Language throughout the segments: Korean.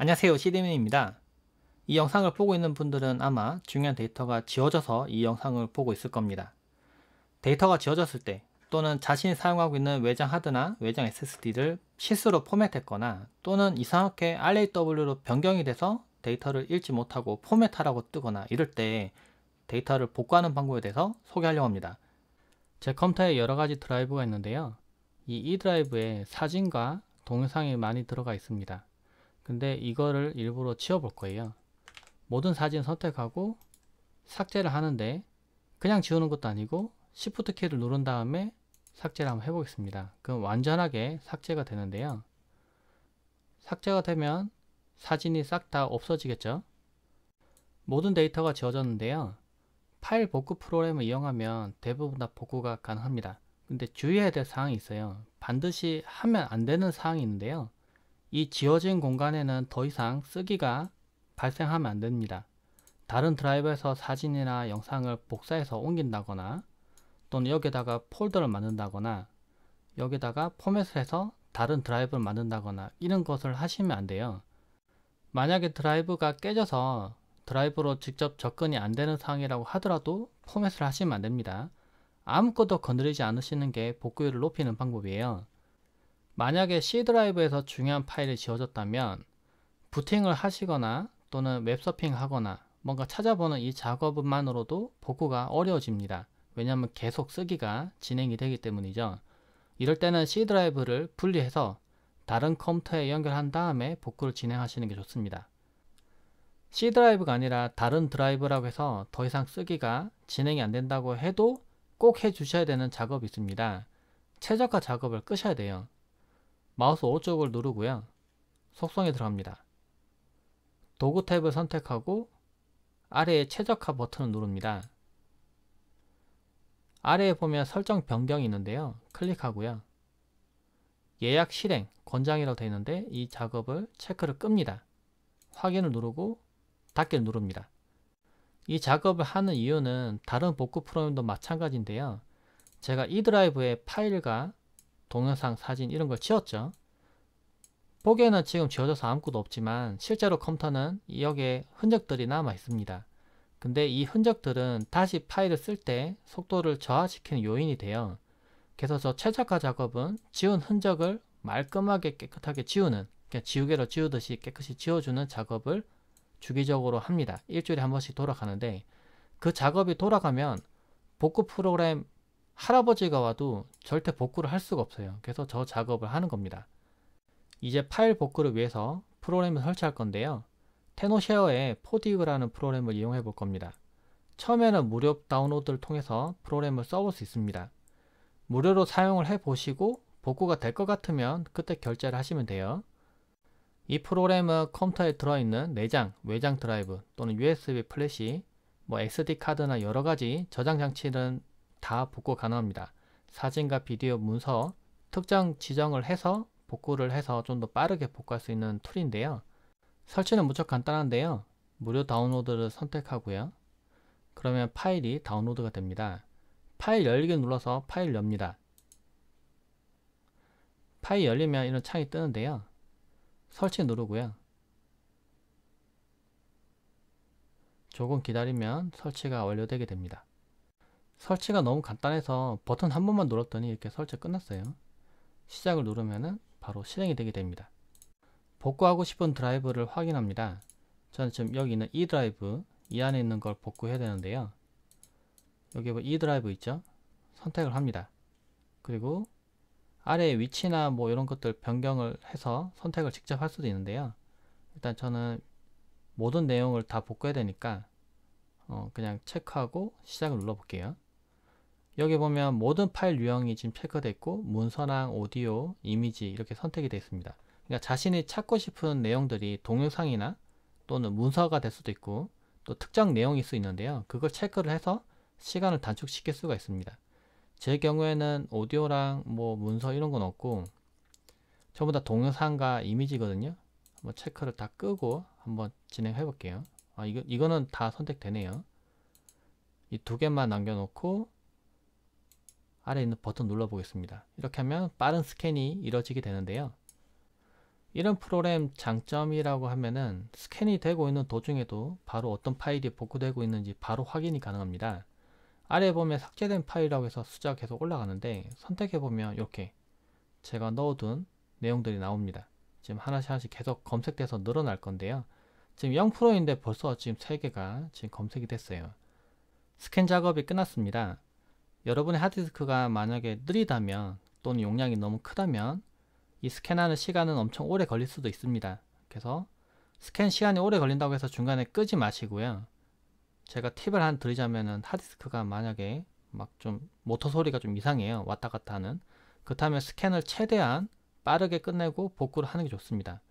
안녕하세요 시디민입니다이 영상을 보고 있는 분들은 아마 중요한 데이터가 지워져서 이 영상을 보고 있을 겁니다 데이터가 지워졌을 때 또는 자신이 사용하고 있는 외장 하드나 외장 SSD를 실수로 포맷했거나 또는 이상하게 RAW로 변경이 돼서 데이터를 읽지 못하고 포맷하라고 뜨거나 이럴 때 데이터를 복구하는 방법에 대해서 소개하려고 합니다 제 컴퓨터에 여러가지 드라이브가 있는데요 이 E 드라이브에 사진과 동영상이 많이 들어가 있습니다 근데 이거를 일부러 지워볼 거예요. 모든 사진 선택하고 삭제를 하는데 그냥 지우는 것도 아니고 Shift 키를 누른 다음에 삭제를 한번 해보겠습니다. 그럼 완전하게 삭제가 되는데요. 삭제가 되면 사진이 싹 다 없어지겠죠? 모든 데이터가 지워졌는데요. 파일 복구 프로그램을 이용하면 대부분 다 복구가 가능합니다. 근데 주의해야 될 사항이 있어요. 반드시 하면 안 되는 사항이 있는데요. 이 지어진 공간에는 더 이상 쓰기가 발생하면 안 됩니다. 다른 드라이브에서 사진이나 영상을 복사해서 옮긴다거나 또는 여기다가 에 폴더를 만든다거나 여기다가 포맷을 해서 다른 드라이브를 만든다거나 이런 것을 하시면 안 돼요. 만약에 드라이브가 깨져서 드라이브로 직접 접근이 안 되는 상황이라고 하더라도 포맷을 하시면 안 됩니다. 아무것도 건드리지 않으시는 게 복구율을 높이는 방법이에요. 만약에 C 드라이브에서 중요한 파일이 지워졌다면 부팅을 하시거나 또는 웹서핑 하거나 뭔가 찾아보는 이 작업만으로도 복구가 어려워집니다. 왜냐하면 계속 쓰기가 진행이 되기 때문이죠. 이럴 때는 C 드라이브를 분리해서 다른 컴퓨터에 연결한 다음에 복구를 진행하시는 게 좋습니다. C 드라이브가 아니라 다른 드라이브라고 해서 더 이상 쓰기가 진행이 안 된다고 해도 꼭 해주셔야 되는 작업이 있습니다. 최저가 작업을 끄셔야 돼요. 마우스 오쪽을 누르고요. 속성에 들어갑니다. 도구 탭을 선택하고 아래에 최적화 버튼을 누릅니다. 아래에 보면 설정 변경이 있는데요. 클릭하고요. 예약 실행, 권장이라고 되어 있는데 이 작업을 체크를 끕니다. 확인을 누르고 닫기를 누릅니다. 이 작업을 하는 이유는 다른 복구 프로그램도 마찬가지인데요. 제가 이 드라이브의 파일과 동영상, 사진 이런 걸 지웠죠. 보기에는 지금 지워져서 아무것도 없지만 실제로 컴퓨터는 여기에 흔적들이 남아 있습니다. 근데 이 흔적들은 다시 파일을 쓸 때 속도를 저하시키는 요인이 돼요. 그래서 저 최적화 작업은 지운 흔적을 말끔하게 깨끗하게 지우는 그러니까 지우개로 지우듯이 깨끗이 지워주는 작업을 주기적으로 합니다. 일주일에 한 번씩 돌아가는데 그 작업이 돌아가면 복구 프로그램 할아버지가 와도 절대 복구를 할 수가 없어요. 그래서 저 작업을 하는 겁니다. 이제 파일 복구를 위해서 프로그램을 설치할 건데요. 테노쉐어의 포디그라는 프로그램을 이용해 볼 겁니다. 처음에는 무료 다운로드를 통해서 프로그램을 써볼 수 있습니다. 무료로 사용을 해보시고 복구가 될 것 같으면 그때 결제를 하시면 돼요. 이 프로그램은 컴퓨터에 들어있는 내장, 외장 드라이브 또는 USB 플래시, 뭐 SD 카드나 여러 가지 저장 장치는 다 복구 가능합니다. 사진과 비디오 문서 특정 지정을 해서 복구를 해서 좀 더 빠르게 복구할 수 있는 툴인데요. 설치는 무척 간단한데요. 무료 다운로드를 선택하고요. 그러면 파일이 다운로드가 됩니다. 파일 열기 눌러서 파일 엽니다. 파일 열리면 이런 창이 뜨는데요. 설치 누르고요. 조금 기다리면 설치가 완료되게 됩니다. 설치가 너무 간단해서 버튼 한 번만 눌렀더니 이렇게 설치 끝났어요. 시작을 누르면은 바로 실행이 되게 됩니다. 복구하고 싶은 드라이브를 확인합니다. 저는 지금 여기 있는 e 드라이브 이 안에 있는 걸 복구해야 되는데요. 여기 뭐 E 드라이브 있죠? 선택을 합니다. 그리고 아래 위치나 뭐 이런 것들 변경을 해서 선택을 직접 할 수도 있는데요. 일단 저는 모든 내용을 다 복구해야 되니까 어 그냥 체크하고 시작을 눌러볼게요. 여기 보면 모든 파일 유형이 지금 체크됐고 문서랑 오디오, 이미지 이렇게 선택이 되어 있습니다. 그러니까 자신이 찾고 싶은 내용들이 동영상이나 또는 문서가 될 수도 있고 또 특정 내용일 수 있는데요. 그걸 체크를 해서 시간을 단축시킬 수가 있습니다. 제 경우에는 오디오랑 뭐 문서 이런 건 없고 전부 다 동영상과 이미지거든요. 한번 체크를 다 끄고 한번 진행해 볼게요. 아, 이거, 이거는 다 선택되네요. 이 두 개만 남겨놓고 아래 있는 버튼 눌러보겠습니다. 이렇게 하면 빠른 스캔이 이루어지게 되는데요. 이런 프로그램 장점이라고 하면은 스캔이 되고 있는 도중에도 바로 어떤 파일이 복구되고 있는지 바로 확인이 가능합니다. 아래 보면 삭제된 파일이라고 해서 숫자가 계속 올라가는데 선택해보면 이렇게 제가 넣어둔 내용들이 나옵니다. 지금 하나씩 하나씩 계속 검색돼서 늘어날 건데요. 지금 0%인데 벌써 지금 3개가 지금 검색이 됐어요. 스캔 작업이 끝났습니다. 여러분의 하드디스크가 만약에 느리다면 또는 용량이 너무 크다면 이 스캔하는 시간은 엄청 오래 걸릴 수도 있습니다. 그래서 스캔 시간이 오래 걸린다고 해서 중간에 끄지 마시고요. 제가 팁을 한 드리자면은 하드디스크가 만약에 막 좀 모터 소리가 좀 이상해요. 왔다 갔다 하는. 그렇다면 스캔을 최대한 빠르게 끝내고 복구를 하는 게 좋습니다.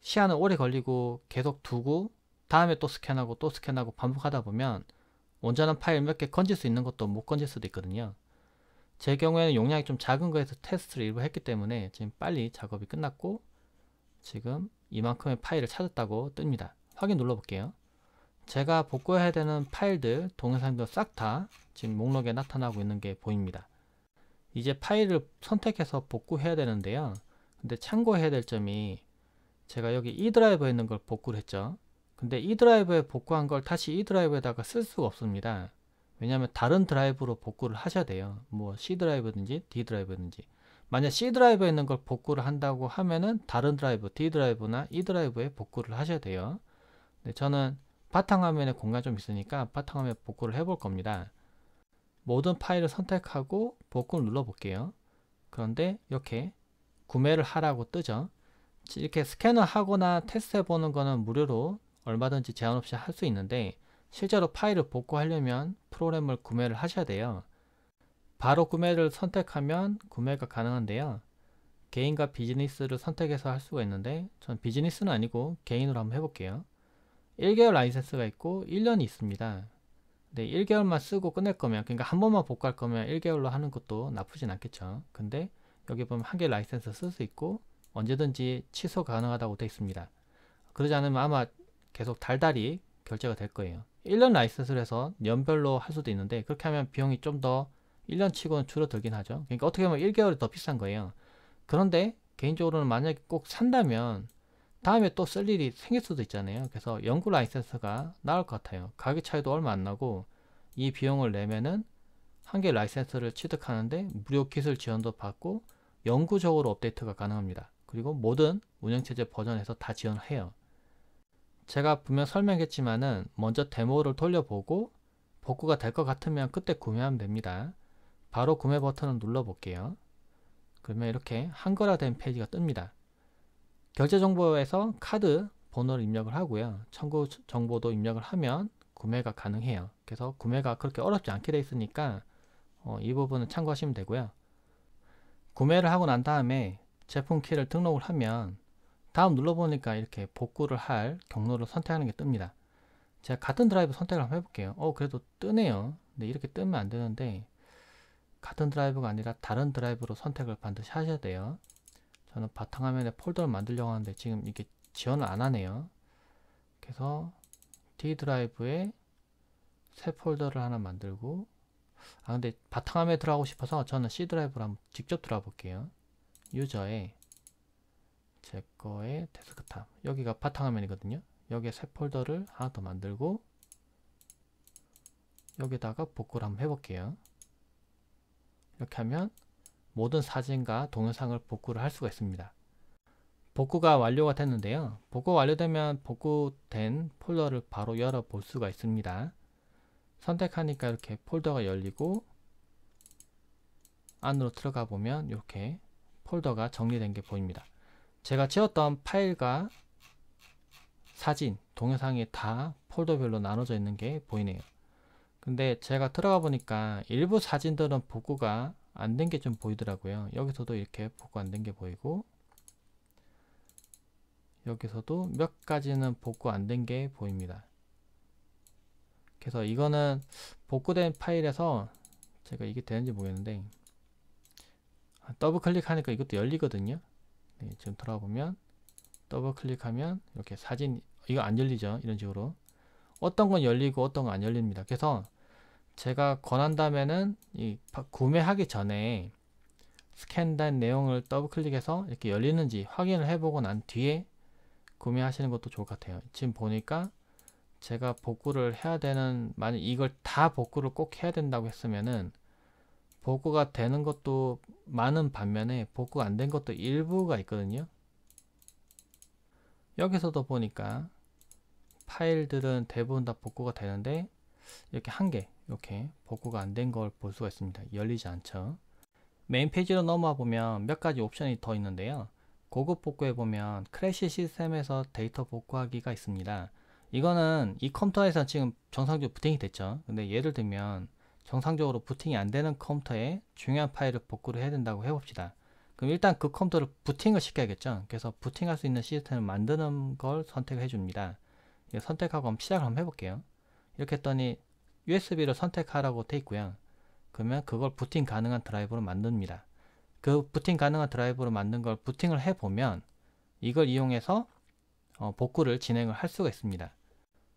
시간은 오래 걸리고 계속 두고 다음에 또 스캔하고 또 스캔하고 반복하다 보면 온전한 파일 몇 개 건질 수 있는 것도 못 건질 수도 있거든요. 제 경우에는 용량이 좀 작은 거에서 테스트를 일부 했기 때문에 지금 빨리 작업이 끝났고 지금 이만큼의 파일을 찾았다고 뜹니다. 확인 눌러볼게요. 제가 복구해야 되는 파일들, 동영상들 싹 다 지금 목록에 나타나고 있는 게 보입니다. 이제 파일을 선택해서 복구해야 되는데요. 근데 참고해야 될 점이 제가 여기 E 드라이브에 있는 걸 복구를 했죠. 근데 이 드라이브에 복구한 걸 다시 이 드라이브에다가 쓸 수가 없습니다. 왜냐하면 다른 드라이브로 복구를 하셔야 돼요. 뭐 C 드라이브든지 D 드라이브든지. 만약 C 드라이브에 있는 걸 복구를 한다고 하면은 다른 드라이브, D 드라이브나 E 드라이브에 복구를 하셔야 돼요. 근데 저는 바탕화면에 공간 좀 있으니까 바탕화면 복구를 해볼 겁니다. 모든 파일을 선택하고 복구를 눌러 볼게요. 그런데 이렇게 구매를 하라고 뜨죠. 이렇게 스캐너 하거나 테스트 해보는 거는 무료로 얼마든지 제한 없이 할 수 있는데 실제로 파일을 복구하려면 프로그램을 구매를 하셔야 돼요. 바로 구매를 선택하면 구매가 가능한데요. 개인과 비즈니스를 선택해서 할 수가 있는데 전 비즈니스는 아니고 개인으로 한번 해볼게요. 1개월 라이센스가 있고 1년이 있습니다. 근데 1개월만 쓰고 끝낼 거면 그러니까 한 번만 복구할 거면 1개월로 하는 것도 나쁘진 않겠죠. 근데 여기 보면 한 개 라이센스 쓸 수 있고 언제든지 취소 가능하다고 되어 있습니다. 그러지 않으면 아마 계속 달달이 결제가 될 거예요 1년 라이센스를 해서 연별로 할 수도 있는데 그렇게 하면 비용이 좀 더 1년치고는 줄어들긴 하죠 그러니까 어떻게 보면 1개월이 더 비싼 거예요 그런데 개인적으로는 만약에 꼭 산다면 다음에 또 쓸 일이 생길 수도 있잖아요 그래서 연구 라이센스가 나을 것 같아요 가격 차이도 얼마 안 나고 이 비용을 내면은 한 개 라이센스를 취득하는데 무료 기술 지원도 받고 영구적으로 업데이트가 가능합니다 그리고 모든 운영체제 버전에서 다 지원해요 제가 분명 설명했지만은 먼저 데모를 돌려보고 복구가 될 것 같으면 그때 구매하면 됩니다. 바로 구매 버튼을 눌러볼게요. 그러면 이렇게 한글화된 페이지가 뜹니다. 결제 정보에서 카드 번호를 입력을 하고요. 청구 정보도 입력을 하면 구매가 가능해요. 그래서 구매가 그렇게 어렵지 않게 돼 있으니까 어, 이 부분은 참고하시면 되고요. 구매를 하고 난 다음에 제품 키를 등록을 하면 다음 눌러보니까 이렇게 복구를 할 경로를 선택하는 게 뜹니다. 제가 같은 드라이브 선택을 한번 해볼게요. 어 그래도 뜨네요. 근데 이렇게 뜨면 안 되는데 같은 드라이브가 아니라 다른 드라이브로 선택을 반드시 하셔야 돼요. 저는 바탕화면에 폴더를 만들려고 하는데 지금 이게 지원을 안 하네요. 그래서 D 드라이브에 새 폴더를 하나 만들고 아 근데 바탕화면에 들어가고 싶어서 저는 C 드라이브로 한번 직접 들어가 볼게요. 유저에 제 거의 데스크탑 여기가 바탕화면이거든요 여기에 새 폴더를 하나 더 만들고 여기다가 복구를 한번 해볼게요 이렇게 하면 모든 사진과 동영상을 복구를 할 수가 있습니다 복구가 완료가 됐는데요 복구 완료되면 복구된 폴더를 바로 열어 볼 수가 있습니다 선택하니까 이렇게 폴더가 열리고 안으로 들어가 보면 이렇게 폴더가 정리된 게 보입니다 제가 채웠던 파일과 사진, 동영상이 다 폴더별로 나눠져 있는 게 보이네요. 근데 제가 들어가 보니까 일부 사진들은 복구가 안 된 게 좀 보이더라고요. 여기서도 이렇게 복구 안 된 게 보이고 여기서도 몇 가지는 복구 안 된 게 보입니다. 그래서 이거는 복구된 파일에서 제가 이게 되는지 모르겠는데 더블 클릭하니까 이것도 열리거든요. 예, 지금 돌아보면 더블 클릭하면 이렇게 사진 이거 안 열리죠 이런 식으로 어떤 건 열리고 어떤 건 안 열립니다 그래서 제가 권한다면은 이 구매하기 전에 스캔된 내용을 더블 클릭해서 이렇게 열리는지 확인을 해보고 난 뒤에 구매하시는 것도 좋을 것 같아요 지금 보니까 제가 복구를 해야 되는 만약 이걸 다 복구를 꼭 해야 된다고 했으면은 복구가 되는 것도 많은 반면에 복구가 안 된 것도 일부가 있거든요. 여기서도 보니까 파일들은 대부분 다 복구가 되는데 이렇게 한 개 이렇게 복구가 안 된 걸 볼 수가 있습니다. 열리지 않죠. 메인 페이지로 넘어와 보면 몇 가지 옵션이 더 있는데요. 고급 복구에 보면 크래시 시스템에서 데이터 복구하기가 있습니다. 이거는 이 컴퓨터에서 지금 정상적으로 부팅이 됐죠. 근데 예를 들면 정상적으로 부팅이 안 되는 컴퓨터에 중요한 파일을 복구를 해야 된다고 해봅시다. 그럼 일단 그 컴퓨터를 부팅을 시켜야겠죠. 그래서 부팅할 수 있는 시스템을 만드는 걸 선택해 줍니다. 선택하고 한번 시작을 한번 해볼게요. 이렇게 했더니 USB를 선택하라고 돼 있고요. 그러면 그걸 부팅 가능한 드라이브로 만듭니다. 그 부팅 가능한 드라이브로 만든 걸 부팅을 해보면 이걸 이용해서 어, 복구를 진행을 할 수가 있습니다.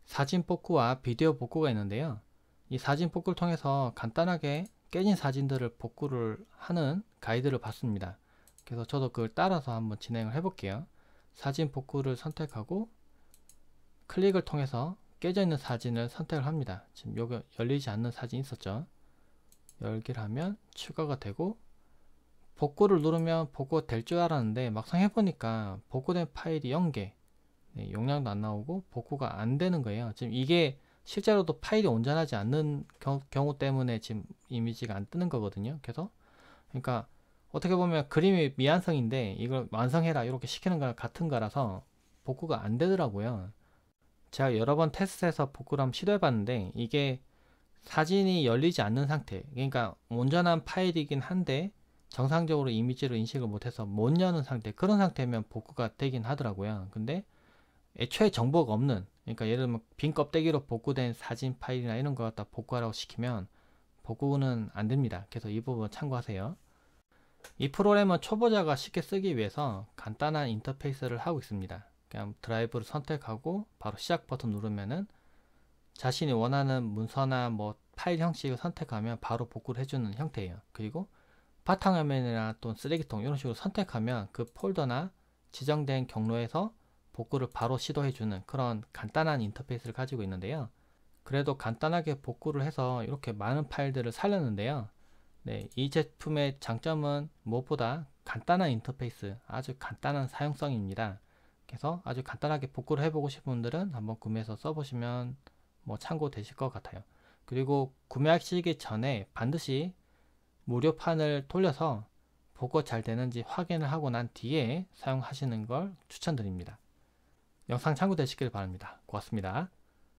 사진 복구와 비디오 복구가 있는데요. 이 사진 복구를 통해서 간단하게 깨진 사진들을 복구를 하는 가이드를 봤습니다. 그래서 저도 그걸 따라서 한번 진행을 해볼게요. 사진 복구를 선택하고 클릭을 통해서 깨져 있는 사진을 선택을 합니다. 지금 여기 열리지 않는 사진 있었죠? 열기를 하면 추가가 되고 복구를 누르면 복구 가될 줄 알았는데 막상 해보니까 복구된 파일이 0개 네, 용량도 안 나오고 복구가 안 되는 거예요. 지금 이게 실제로도 파일이 온전하지 않는 경우 때문에 지금 이미지가 안 뜨는 거거든요. 그래서 그러니까 어떻게 보면 그림이 미완성인데 이걸 완성해라 이렇게 시키는 거랑 같은 거라서 복구가 안 되더라고요. 제가 여러 번 테스트해서 복구를 한번 시도해봤는데 이게 사진이 열리지 않는 상태 그러니까 온전한 파일이긴 한데 정상적으로 이미지를 인식을 못해서 못 여는 상태 그런 상태면 복구가 되긴 하더라고요 근데 애초에 정보가 없는 그러니까 예를 들면 빈 껍데기로 복구된 사진 파일이나 이런 거 갖다 복구하라고 시키면 복구는 안 됩니다. 그래서 이 부분 참고하세요. 이 프로그램은 초보자가 쉽게 쓰기 위해서 간단한 인터페이스를 하고 있습니다. 그냥 드라이브를 선택하고 바로 시작 버튼 누르면은 자신이 원하는 문서나 뭐 파일 형식을 선택하면 바로 복구를 해주는 형태예요. 그리고 바탕화면이나 또 쓰레기통 이런 식으로 선택하면 그 폴더나 지정된 경로에서 복구를 바로 시도해주는 그런 간단한 인터페이스를 가지고 있는데요. 그래도 간단하게 복구를 해서 이렇게 많은 파일들을 살렸는데요. 네, 이 제품의 장점은 무엇보다 간단한 인터페이스, 아주 간단한 사용성입니다. 그래서 아주 간단하게 복구를 해보고 싶은 분들은 한번 구매해서 써보시면 뭐 참고 되실 것 같아요. 그리고 구매하시기 전에 반드시 무료판을 돌려서 복구 잘 되는지 확인을 하고 난 뒤에 사용하시는 걸 추천드립니다. 영상 참고되시길 바랍니다. 고맙습니다.